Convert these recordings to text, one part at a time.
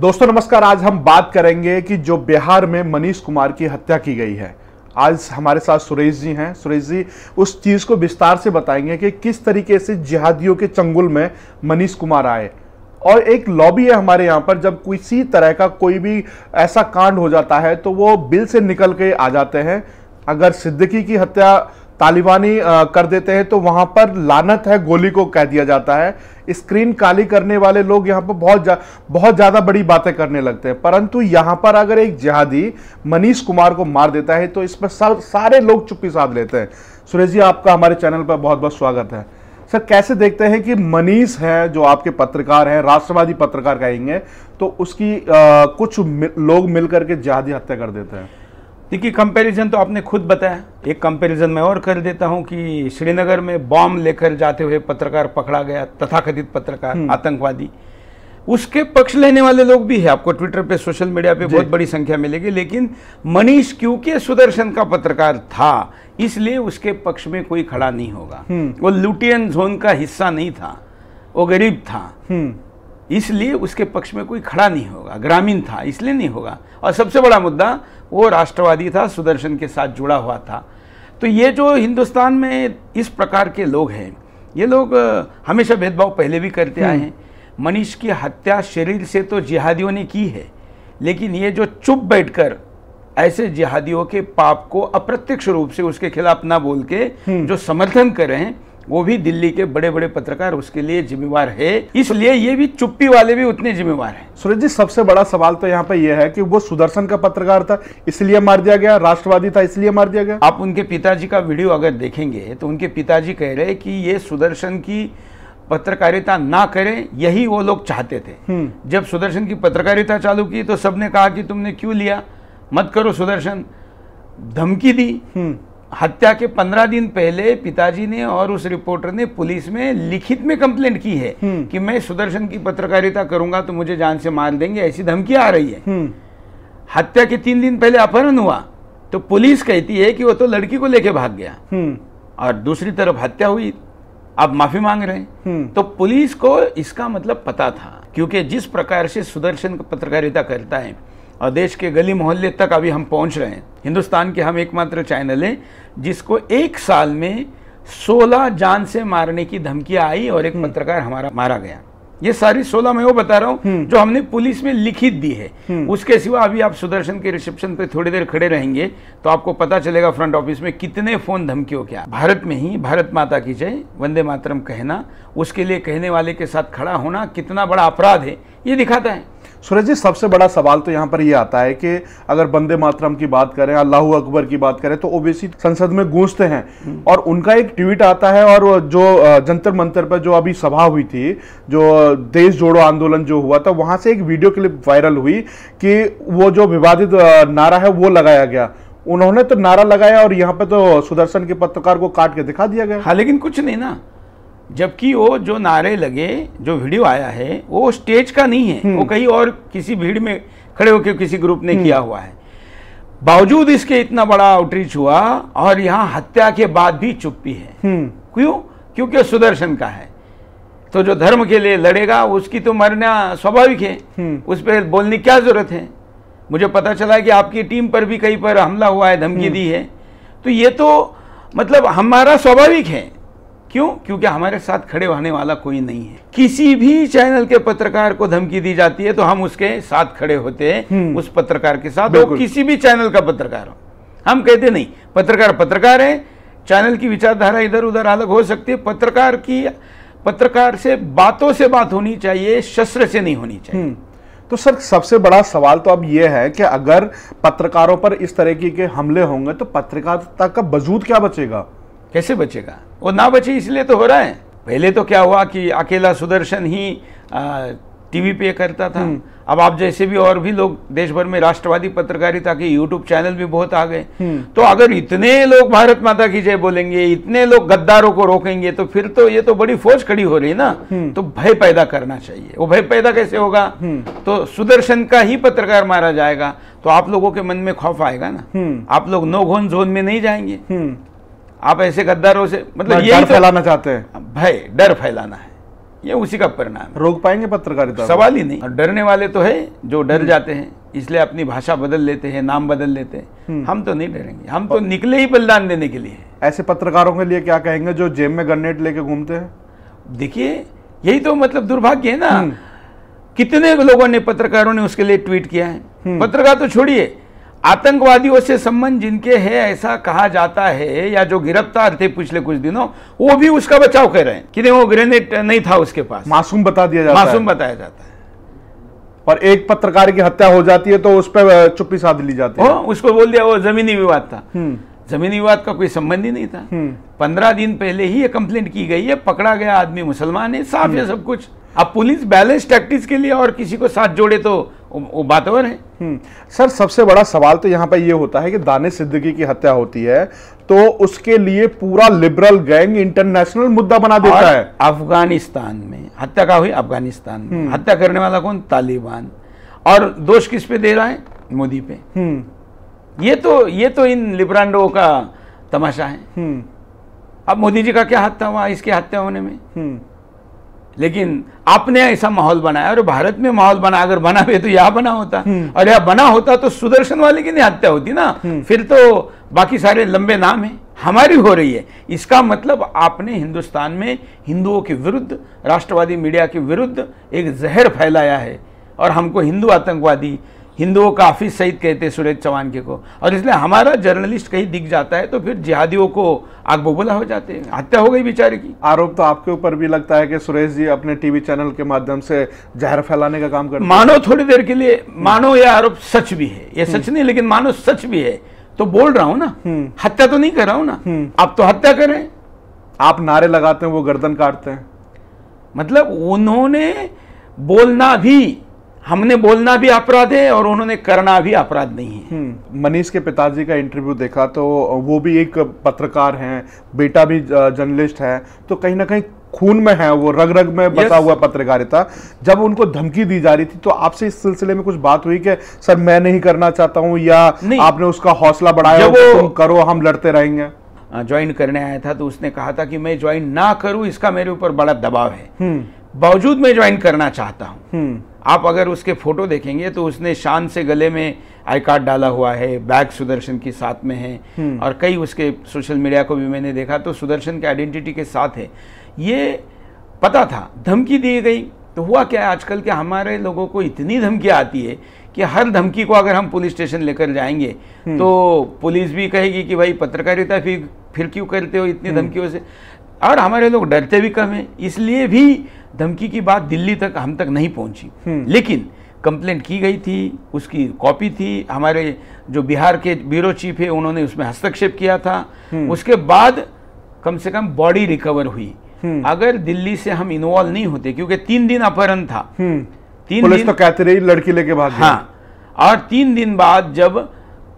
दोस्तों नमस्कार आज हम बात करेंगे कि जो बिहार में मनीष कुमार की हत्या की गई है आज हमारे साथ सुरेश जी हैं सुरेश जी उस चीज़ को विस्तार से बताएंगे कि किस तरीके से जिहादियों के चंगुल में मनीष कुमार आए और एक लॉबी है हमारे यहाँ पर जब किसी तरह का कोई भी ऐसा कांड हो जाता है तो वो बिल से निकल के आ जाते हैं अगर सिद्दकी की हत्या तालिबानी कर देते हैं तो वहां पर लानत है गोली को कह दिया जाता है स्क्रीन काली करने वाले लोग यहाँ पर बहुत जा, बहुत ज़्यादा बड़ी बातें करने लगते हैं परंतु यहाँ पर अगर एक जिहादी मनीष कुमार को मार देता है तो इस पर सारे लोग चुप्पी साध लेते हैं सुरेश जी आपका हमारे चैनल पर बहुत बहुत स्वागत है सर कैसे देखते हैं कि मनीष है जो आपके पत्रकार हैं राष्ट्रवादी पत्रकार कहेंगे तो उसकी आ, कुछ मिल, लोग मिलकर के जिहादी हत्या कर देते हैं देखिए कंपैरिजन तो आपने खुद बताया एक कंपैरिजन मैं और कर देता हूं कि श्रीनगर में बॉम्ब लेकर जाते हुए पत्रकार पकड़ा गया तथाकथित पत्रकार हम्म। आतंकवादी उसके पक्ष लेने वाले लोग भी है आपको ट्विटर पे सोशल मीडिया पे बहुत बड़ी संख्या मिलेगी लेकिन मनीष क्योंकि सुदर्शन का पत्रकार था इसलिए उसके पक्ष में कोई खड़ा नहीं होगा हम्म। वो लुटियन जोन का हिस्सा नहीं था वो गरीब था हम्म। इसलिए उसके पक्ष में कोई खड़ा नहीं होगा ग्रामीण था इसलिए नहीं होगा और सबसे बड़ा मुद्दा वो राष्ट्रवादी था सुदर्शन के साथ जुड़ा हुआ था तो ये जो हिंदुस्तान में इस प्रकार के लोग हैं ये लोग हमेशा भेदभाव पहले भी करते आए हम्म। हैं मनीष की हत्या शरीर से तो जिहादियों ने की है लेकिन ये जो चुप बैठकर ऐसे जिहादियों के पाप को अप्रत्यक्ष रूप से उसके खिलाफ ना बोल के हम्म। जो समर्थन कर रहे हैं वो भी दिल्ली के बड़े बड़े पत्रकार उसके लिए जिम्मेवार है इसलिए ये भी चुप्पी वाले भी उतने जिम्मेवार है सूरज जी सबसे बड़ा सवाल तो यहाँ पे यह है कि वो सुदर्शन का पत्रकार था इसलिए मार दिया गया राष्ट्रवादी था इसलिए मार दिया गया आप उनके पिताजी का वीडियो अगर देखेंगे तो उनके पिताजी कह रहे कि ये सुदर्शन की पत्रकारिता ना करें यही वो लोग चाहते थे हम्म। जब सुदर्शन की पत्रकारिता चालू की तो सबने कहा कि तुमने क्यों लिया मत करो सुदर्शन धमकी दी हम्म। हत्या के पंद्रह दिन पहले पिताजी ने और उस रिपोर्टर ने पुलिस में लिखित में कंप्लेंट की है हम्म। कि मैं सुदर्शन की पत्रकारिता करूंगा तो मुझे जान से मार देंगे ऐसी धमकी आ रही है हम्म। हत्या के तीन दिन पहले अपहरण हुआ तो पुलिस कहती है कि वो तो लड़की को लेके भाग गया हम्म। और दूसरी तरफ हत्या हुई आप माफी मांग रहे हैं तो पुलिस को इसका मतलब पता था क्योंकि जिस प्रकार से सुदर्शन पत्रकारिता करता है और देश के गली मोहल्ले तक अभी हम पहुंच रहे हैं हिंदुस्तान के हम एकमात्र चैनल हैं जिसको एक साल में 16 जान से मारने की धमकी आई और एक पत्रकार हमारा मारा गया ये सारी सोलह मैं वो बता रहा हूँ हम्म। जो हमने पुलिस में लिखित दी है हम्म। उसके सिवा अभी आप सुदर्शन के रिसेप्शन पे थोड़ी देर खड़े रहेंगे तो आपको पता चलेगा फ्रंट ऑफिस में कितने फोन धमकियों क्या भारत में ही भारत माता की जय वंदे मातरम कहना उसके लिए कहने वाले के साथ खड़ा होना कितना बड़ा अपराध है ये दिखाता है सूरज जी सबसे बड़ा सवाल तो यहाँ पर ये यह आता है कि अगर बंदे मातरम की बात करें अल्लाह अकबर की बात करें तो ओबीसी संसद में गूंजते हैं और उनका एक ट्वीट आता है और जो जंतर मंतर पर जो अभी सभा हुई थी जो देश जोड़ो आंदोलन जो हुआ था वहाँ से एक वीडियो क्लिप वायरल हुई कि वो जो विवादित नारा है वो लगाया गया उन्होंने तो नारा लगाया और यहाँ पे तो सुदर्शन के पत्रकार को काट के दिखा दिया गया हाँ लेकिन कुछ नहीं ना जबकि वो जो नारे लगे जो वीडियो आया है वो स्टेज का नहीं है वो हम्म। कहीं और किसी भीड़ में खड़े होकर किसी ग्रुप ने हम्म। किया हुआ है बावजूद इसके इतना बड़ा आउटरीच हुआ और यहाँ हत्या के बाद भी चुप्पी है हम्म। क्यों क्योंकि सुदर्शन का है तो जो धर्म के लिए लड़ेगा उसकी तो मरना स्वाभाविक है उस पर बोलने क्या जरूरत है मुझे पता चला कि आपकी टीम पर भी कहीं पर हमला हुआ है धमकी दी है तो ये तो मतलब हमारा स्वाभाविक है क्यों क्योंकि हमारे साथ खड़े होने वाला कोई नहीं है किसी भी चैनल के पत्रकार को धमकी दी जाती है तो हम उसके साथ खड़े होते हैं हम्म। उस पत्रकार के साथ किसी भी चैनल का पत्रकार हो हम कहते नहीं पत्रकार पत्रकार है चैनल की विचारधारा इधर उधर अलग हो सकती है पत्रकार की पत्रकार से बातों से बात होनी चाहिए शस्त्र से नहीं होनी चाहिए हम्म। तो सर सबसे बड़ा सवाल तो अब यह है कि अगर पत्रकारों पर इस तरीके के हमले होंगे तो पत्रकारिता का वजूद क्या बचेगा कैसे बचेगा वो ना बचे इसलिए तो हो रहा है पहले तो क्या हुआ कि अकेला सुदर्शन ही टीवी पे करता था हम्म। अब आप जैसे भी और भी लोग देश भर में राष्ट्रवादी पत्रकारिता के यूट्यूब चैनल भी बहुत आ गए हम्म। तो अगर इतने लोग भारत माता की जय बोलेंगे इतने लोग गद्दारों को रोकेंगे तो फिर तो ये तो बड़ी फौज खड़ी हो रही है ना हम्म। तो भय पैदा करना चाहिए वो भय पैदा कैसे होगा तो सुदर्शन का ही पत्रकार मारा जाएगा तो आप लोगों के मन में खौफ आएगा ना आप लोग नो घोन जोन में नहीं जाएंगे आप ऐसे गद्दारों से मतलब ये तो, फैलाना चाहते हैं भाई डर फैलाना है ये उसी का परिणाम रोक पाएंगे पत्रकारिता सवाल ही नहीं हाँ। डरने वाले तो है जो डर हम्म। जाते हैं इसलिए अपनी भाषा बदल लेते हैं नाम बदल लेते हैं हम्म। हम तो नहीं डरेंगे हम तो निकले ही बलिदान देने के लिए ऐसे पत्रकारों के लिए क्या कहेंगे जो जेब में गरनेट लेके घूमते हैं देखिए यही तो मतलब दुर्भाग्य है ना हम्म। कितने लोगों ने पत्रकारों ने उसके लिए ट्वीट किया है पत्रकार तो छोड़िए आतंकवादियों से संबंध जिनके हैं ऐसा कहा जाता है या जो गिरफ्तार थे पिछले कुछ दिनों वो भी उसका बचाव कर रहे हैं कि नहीं वो ग्रेनेड नहीं था उसके पास मासूम बता दिया जाता मासूम है। बताया जाता है और एक पत्रकार की हत्या हो जाती है तो उस पर चुप्पी साध ली जाती है उसको बोल दिया वो जमीनी विवाद था हम्म। जमीनी विवाद का कोई संबंध ही नहीं था हम्म। पंद्रह दिन पहले ही ये कंप्लेंट की गई है पकड़ा गया आदमी मुसलमान है साफ है हम्म। सब कुछ अब पुलिस बैलेंस टैक्टिस के लिए और किसी को साथ जोड़े तो वो बात और है हम्म। सर सबसे बड़ा सवाल तो यहाँ पर ये होता है कि दानिश सिद्दीकी की हत्या होती है तो उसके लिए पूरा लिबरल गैंग इंटरनेशनल मुद्दा बना देता है अफगानिस्तान में हत्या का हुई अफगानिस्तान में हम्म। हत्या करने वाला कौन तालिबान और दोष किस पे दे रहा है मोदी पे हम्म। ये तो ये तो इन लिब्रांडो का तमाशा है अब मोदी जी का क्या हत्या हुआ इसके हत्या होने में लेकिन आपने ऐसा माहौल बनाया और भारत में माहौल बना अगर बना भी तो यहाँ बना होता हम्म। और यहाँ बना होता तो सुदर्शन वाले की नहीं हत्या होती ना हम्म। फिर तो बाकी सारे लंबे नाम हैं हमारी हो रही है इसका मतलब आपने हिंदुस्तान में हिंदुओं के विरुद्ध राष्ट्रवादी मीडिया के विरुद्ध एक जहर फैलाया है और हमको हिंदू आतंकवादी हिंदुओं का ऑफिस सहित कहते सुरेश चौहान के को और इसलिए हमारा जर्नलिस्ट कहीं दिख जाता है तो फिर जिहादियों को आग बबूला हो जाते हैं हत्या हो गई बेचारे की आरोप तो आपके ऊपर भी लगता है कि सुरेश जी अपने टीवी चैनल के माध्यम से जहर फैलाने का काम कर मानो थोड़ी देर के लिए मानो यह आरोप सच भी है ये सच हम्म। नहीं लेकिन मानो सच भी है तो बोल रहा हूँ ना हम्म। हत्या तो नहीं कर रहा हूँ ना हम्म। आप तो हत्या करें आप नारे लगाते हैं वो गर्दन काटते हैं मतलब उन्होंने बोलना भी हमने बोलना भी अपराध है और उन्होंने करना भी अपराध नहीं है हम्म, मनीष के पिताजी का इंटरव्यू देखा तो वो भी एक पत्रकार हैं बेटा भी जर्नलिस्ट है तो कहीं ना कहीं खून में है वो रग रग में बसा हुआ पत्रकारिता जब उनको धमकी दी जा रही थी तो आपसे इस सिलसिले में कुछ बात हुई कि सर मैं नहीं करना चाहता हूँ या आपने उसका हौसला बढ़ाया वो तुम करो हम लड़ते रहेंगे ज्वाइन करने आया था तो उसने कहा था कि मैं ज्वाइन ना करूं इसका मेरे ऊपर बड़ा दबाव है हम्म। बावजूद मैं ज्वाइन करना चाहता हूँ हम्म। आप अगर उसके फोटो देखेंगे तो उसने शान से गले में आई कार्ड डाला हुआ है बैग सुदर्शन के साथ में है हम्म। और कई उसके सोशल मीडिया को भी मैंने देखा तो सुदर्शन के आइडेंटिटी के साथ है ये पता था धमकी दी गई तो हुआ क्या है आजकल के हमारे लोगों को इतनी धमकी आती है कि हर धमकी को अगर हम पुलिस स्टेशन लेकर जाएंगे हम्म। तो पुलिस भी कहेगी कि भाई पत्रकारिता फिर फिर क्यों करते हो इतनी धमकियों से और हमारे लोग डरते भी कम है इसलिए भी धमकी की बात दिल्ली तक हम तक नहीं पहुंची हम्म। लेकिन कंप्लेंट की गई थी उसकी कॉपी थी हमारे जो बिहार के ब्यूरो चीफ है उन्होंने उसमें हस्तक्षेप किया था हम्म। उसके बाद कम से कम बॉडी रिकवर हुई हम्म। अगर दिल्ली से हम इन्वॉल्व नहीं होते क्योंकि तीन दिन अपहरण था तीन पुलिस दिन तो कहते रही लड़की लेके बाद हाँ और तीन दिन बाद जब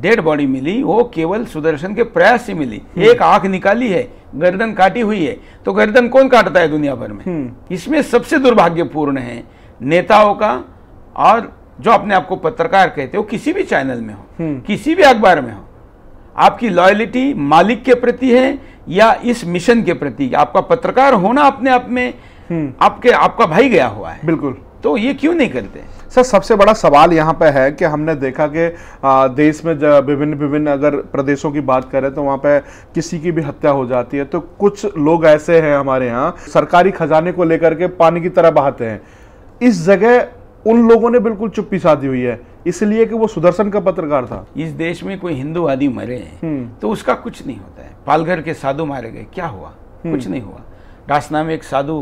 डेड बॉडी मिली वो केवल सुदर्शन के प्रयास से मिली एक आंख निकाली है गर्दन काटी हुई है तो गर्दन कौन काटता है दुनिया भर में हम्म। इसमें सबसे दुर्भाग्यपूर्ण है नेताओं का और जो अपने आप को पत्रकार कहते हो किसी भी चैनल में हो हम्म। किसी भी अखबार में हो आपकी लॉयलिटी मालिक के प्रति है या इस मिशन के प्रति आपका पत्रकार होना अपने आप में हम्म। आपके आपका भाई गया हुआ है बिल्कुल तो ये क्यों नहीं करते सर सबसे बड़ा सवाल यहाँ पे है कि हमने देखा कि देश में विभिन्न विभिन्न अगर प्रदेशों की बात करें तो वहाँ पे किसी की भी हत्या हो जाती है तो कुछ लोग ऐसे हैं हमारे यहाँ सरकारी खजाने को लेकर के पानी की तरह बहाते हैं इस जगह उन लोगों ने बिल्कुल चुप्पी साधी हुई है इसलिए कि वो सुदर्शन का पत्रकार था इस देश में कोई हिंदू आदि मरे हैं हम्म। तो उसका कुछ नहीं होता है पालघर के साधु मारे गए क्या हुआ हम्म। कुछ नहीं हुआ रास्ना में एक साधु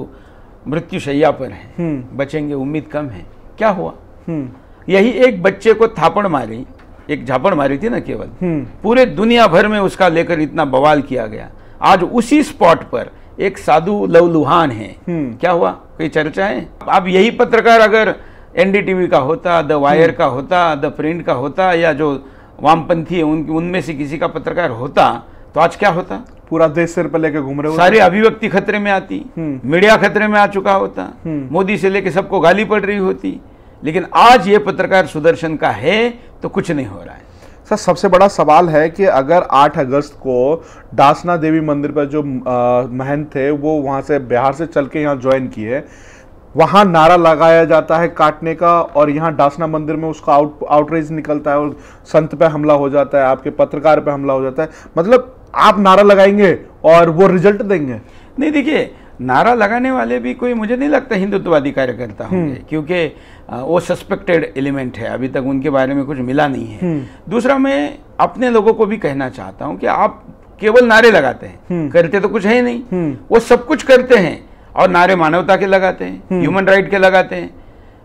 मृत्यु पर है हम्म। बचेंगे उम्मीद कम है क्या हुआ हम्म। यही एक बच्चे को थापड़ मारी एक झापड़ मारी थी ना केवल हम्म। पूरे दुनिया भर में उसका लेकर इतना बवाल किया गया आज उसी स्पॉट पर एक साधु लवलुहान है क्या हुआ कोई चर्चा है अब यही पत्रकार अगर एनडीटीवी का होता द वायर का होता द प्रिंट का होता या जो वामपंथी है उनकी उनमें से किसी का पत्रकार होता तो आज क्या होता पूरा देश सिर पर लेके घूम रहे हो सारी अभिव्यक्ति खतरे में आती हम्म। मीडिया खतरे में आ चुका होता हम्म। मोदी से लेके सबको गाली पड़ रही होती लेकिन आज ये पत्रकार सुदर्शन का है तो कुछ नहीं हो रहा है सर सबसे बड़ा सवाल है कि अगर 8 अगस्त को दासना देवी मंदिर पर जो महंत थे वो वहाँ से बिहार से चल के यहाँ ज्वाइन किए वहाँ नारा लगाया जाता है काटने का और यहाँ डासना मंदिर में उसका आउट आउटरीच निकलता है और संत पे हमला हो जाता है आपके पत्रकार पे हमला हो जाता है मतलब आप नारा लगाएंगे और वो रिजल्ट देंगे नहीं देखिए नारा लगाने वाले भी कोई मुझे नहीं लगता हिंदुत्ववादी कार्यकर्ता हम्म। होंगे क्योंकि वो सस्पेक्टेड एलिमेंट है अभी तक उनके बारे में कुछ मिला नहीं है हम्म। दूसरा मैं अपने लोगों को भी कहना चाहता हूँ कि आप केवल नारे लगाते हैं हम्म। करते तो कुछ है ही नहीं वो सब कुछ करते हैं और नारे मानवता के लगाते हैं ह्यूमन राइट के लगाते हैं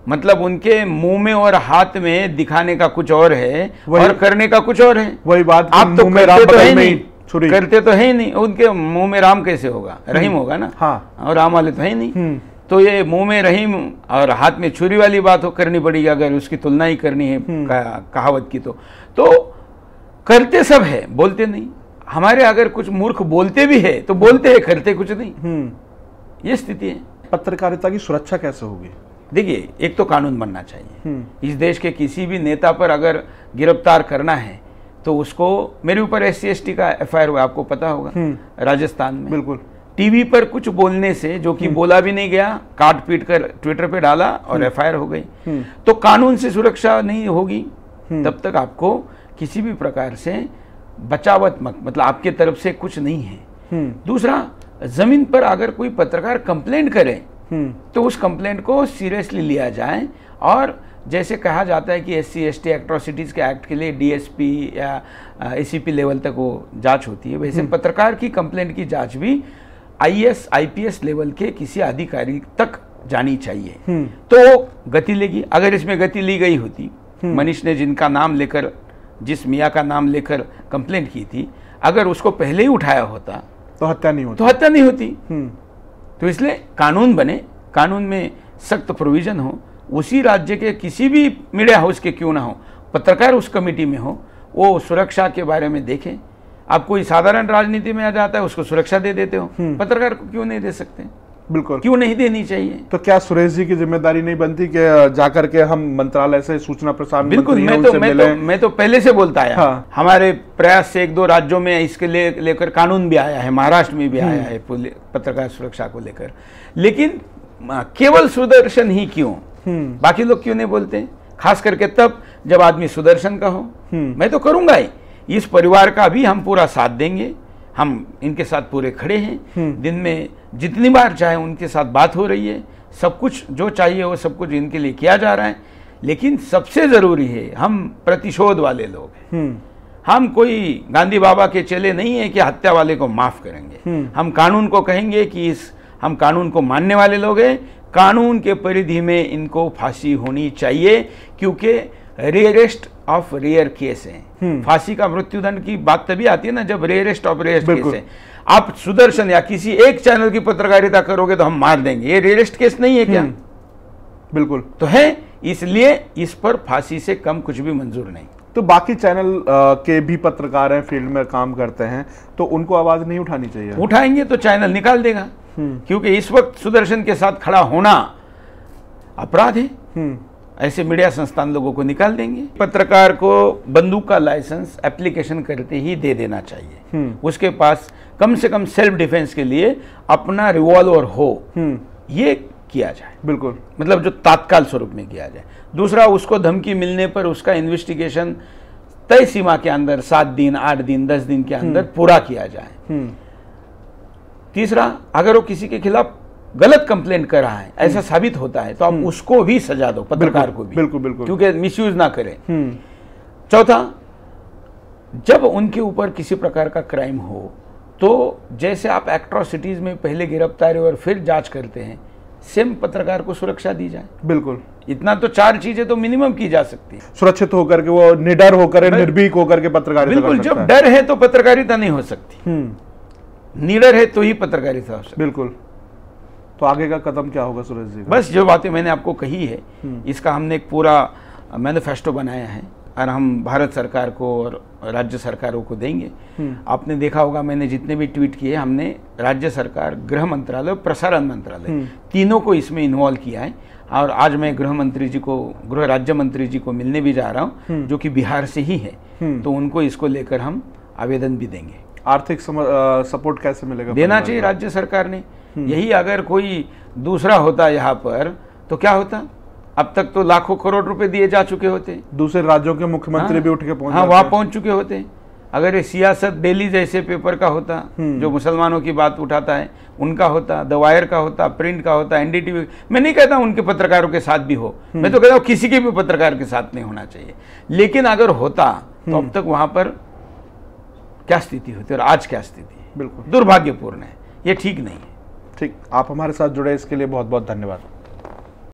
मतलब उनके मुंह में और हाथ में दिखाने का कुछ और है और करने का कुछ और है वही बात आप तो करते तो है नहीं छुरी करते तो है ही नहीं उनके मुंह में राम कैसे होगा हम्म। रहीम होगा ना हाँ और राम वाले तो है ही नहीं हम्म। तो ये मुंह में रहीम और हाथ में छुरी वाली बात हो करनी पड़ेगी अगर उसकी तुलना ही करनी है हम्म। कहावत की तो तो करते सब है बोलते नहीं हमारे अगर कुछ मूर्ख बोलते भी है तो बोलते हैं करते कुछ नहीं ये स्थिति है पत्रकारिता की सुरक्षा कैसे होगी देखिए एक तो कानून बनना चाहिए इस देश के किसी भी नेता पर अगर गिरफ्तार करना है तो उसको मेरे ऊपर एस सी का एफ हुआ आपको पता होगा हम्म। राजस्थान में बिल्कुल टीवी पर कुछ बोलने से जो कि हम्म। बोला भी नहीं गया काट पीट कर ट्विटर पे डाला और एफ हम्म। हो गई तो कानून से सुरक्षा नहीं होगी तब तक आपको किसी भी प्रकार से बचावत्मक मतलब आपके तरफ से कुछ नहीं है दूसरा जमीन पर अगर कोई पत्रकार कंप्लेंट करे तो उस कंप्लेंट को सीरियसली लिया जाए और जैसे कहा जाता है कि S C S T atrocities के एक्ट के लिए डीएसपी या एसीपी लेवल तक वो जांच होती है वैसे हम्म। पत्रकार की कंप्लेंट की जांच भी आईएएस आईपीएस लेवल के किसी अधिकारी तक जानी चाहिए हम्म। तो गति लेगी अगर इसमें गति ली गई होती हम्म। मनीष ने जिनका नाम लेकर जिस मियाँ का नाम लेकर कंप्लेंट की थी अगर उसको पहले ही उठाया होता तो हत्या नहीं होती तो हत्या नहीं होती तो इसलिए कानून बने कानून में सख्त प्रोविजन हो उसी राज्य के किसी भी मीडिया हाउस के क्यों ना हो पत्रकार उस कमेटी में हो वो सुरक्षा के बारे में देखें आप कोई साधारण राजनीति में आ जाता है उसको सुरक्षा दे देते हो हम्म। पत्रकार को क्यों नहीं दे सकते बिल्कुल क्यों नहीं देनी चाहिए तो क्या सुरेश जी की जिम्मेदारी नहीं बनती कि जाकर के हम मंत्रालय से सूचना प्रसारण बिल्कुल मैं तो मैं तो मैं तो पहले से बोलता आया हाँ। हमारे प्रयास से एक दो राज्यों में इसके ले लेकर कानून भी आया है महाराष्ट्र में भी आया हम्म। है पत्रकार सुरक्षा को लेकर लेकिन केवल सुदर्शन ही क्यों हम्म। बाकी लोग क्यों नहीं बोलते खास करके तब जब आदमी सुदर्शन का हो हम्म। मैं तो करूंगा ही इस परिवार का भी हम पूरा साथ देंगे हम इनके साथ पूरे खड़े हैं हम्म। दिन में जितनी बार चाहे उनके साथ बात हो रही है सब कुछ जो चाहिए वो सब कुछ इनके लिए किया जा रहा है लेकिन सबसे ज़रूरी है हम प्रतिशोध वाले लोग हैं हम कोई गांधी बाबा के चेले नहीं है कि हत्या वाले को माफ़ करेंगे हम कानून को कहेंगे कि इस हम कानून को मानने वाले लोग हैं कानून के परिधि में इनको फांसी होनी चाहिए क्योंकि रेयरेस्ट ऑफ रेयर केस है फांसी का मृत्युदंड की बात तभी आती है ना जब रेयरेस्ट ऑफ रेयर केस है आप सुदर्शन या किसी एक चैनल की पत्रकारिता करोगे तो हम मार देंगे ये रेयरेस्ट केस नहीं है क्या हम्म। बिल्कुल तो है इसलिए इस पर फांसी से कम कुछ भी मंजूर नहीं तो बाकी चैनल के भी पत्रकार हैं फील्ड में काम करते हैं तो उनको आवाज नहीं उठानी चाहिए उठाएंगे तो चैनल निकाल देगा क्योंकि इस वक्त सुदर्शन के साथ खड़ा होना अपराध है ऐसे मीडिया संस्थान लोगों को निकाल देंगे पत्रकार को बंदूक का लाइसेंस एप्लीकेशन करते ही दे देना चाहिए उसके पास कम से कम सेल्फ डिफेंस के लिए अपना रिवॉल्वर हो ये किया जाए बिल्कुल मतलब जो तात्काल स्वरूप में किया जाए दूसरा उसको धमकी मिलने पर उसका इन्वेस्टिगेशन तय सीमा के अंदर सात दिन आठ दिन दस दिन के अंदर हम्म। पूरा किया जाए हम्म। तीसरा अगर वो किसी के खिलाफ गलत कंप्लेंट कर रहा है हम्म। ऐसा साबित होता है तो आप हम्म। उसको भी सजा दो पत्रकार को भी बिल्कुल बिल्कुल क्योंकि मिसयूज ना करें हम्म। चौथा जब उनके ऊपर किसी प्रकार का क्राइम हो तो जैसे आप एक्ट्रोसिटीज में पहले गिरफ्तारी और फिर जांच करते हैं सेम पत्रकार को सुरक्षा दी जाए बिल्कुल इतना तो चार चीजें तो मिनिमम की जा सकती है सुरक्षित होकर के वो निडर होकर निर्भीक होकर के पत्रकार बिल्कुल जब डर है तो पत्रकारिता नहीं हो सकती नीडर है तो ही पत्रकारिता बिल्कुल तो आगे का कदम क्या होगा सूरज जी बस जो बातें मैंने आपको कही है हम्म। इसका हमने एक पूरा मैनिफेस्टो बनाया है और हम भारत सरकार को और राज्य सरकारों को देंगे हम्म। आपने देखा होगा मैंने जितने भी ट्वीट किए हमने राज्य सरकार गृह मंत्रालय और प्रसारण मंत्रालय हम्म। तीनों को इसमें इन्वॉल्व किया है और आज मैं गृह मंत्री जी को गृह राज्य मंत्री जी को मिलने भी जा रहा हूँ जो कि बिहार से ही है तो उनको इसको लेकर हम आवेदन भी देंगे आर्थिक सपोर्ट कैसे मिलेगा देना चाहिए राज्य सरकार ने हम्म। यही अगर कोई दूसरा होता यहाँ पर तो क्या होता अब तक तो लाखों करोड़ रुपए दिए जा चुके होते दूसरे राज्यों के मुख्यमंत्री हाँ, भी उठ के पहुंच हाँ वहां पहुंच चुके होते अगर ये सियासत डेली जैसे पेपर का होता हम्म। जो मुसलमानों की बात उठाता है उनका होता द वायर का होता प्रिंट का होता एनडीटीवी मैं नहीं कहता उनके पत्रकारों के साथ भी हो हम्म। मैं तो कहता हूँ किसी के भी पत्रकार के साथ नहीं होना चाहिए लेकिन अगर होता तो अब तक वहां पर क्या स्थिति होती है और आज क्या स्थिति बिल्कुल दुर्भाग्यपूर्ण है ये ठीक नहीं है ठीक आप हमारे साथ जुड़े इसके लिए बहुत बहुत धन्यवाद